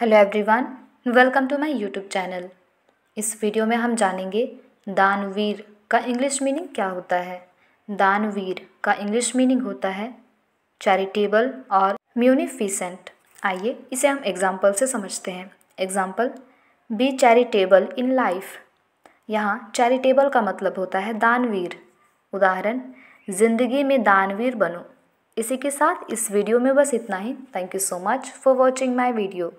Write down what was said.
hello everyone welcome to my YouTube channel इस वीडियो में हम जानेंगे दानवीर का इंग्लिश मीनिंग क्या होता है दानवीर का इंग्लिश मीनिंग होता है चैरिटेबल और म्यूनिफिसेंट आइए इसे हम एग्जाम्पल से समझते हैं example be charitable in life यहाँ चैरिटेबल का मतलब होता है दानवीर उदाहरण ज़िंदगी में दानवीर बनो इसी के साथ इस वीडियो में बस इतना ही thank you so much for watching my video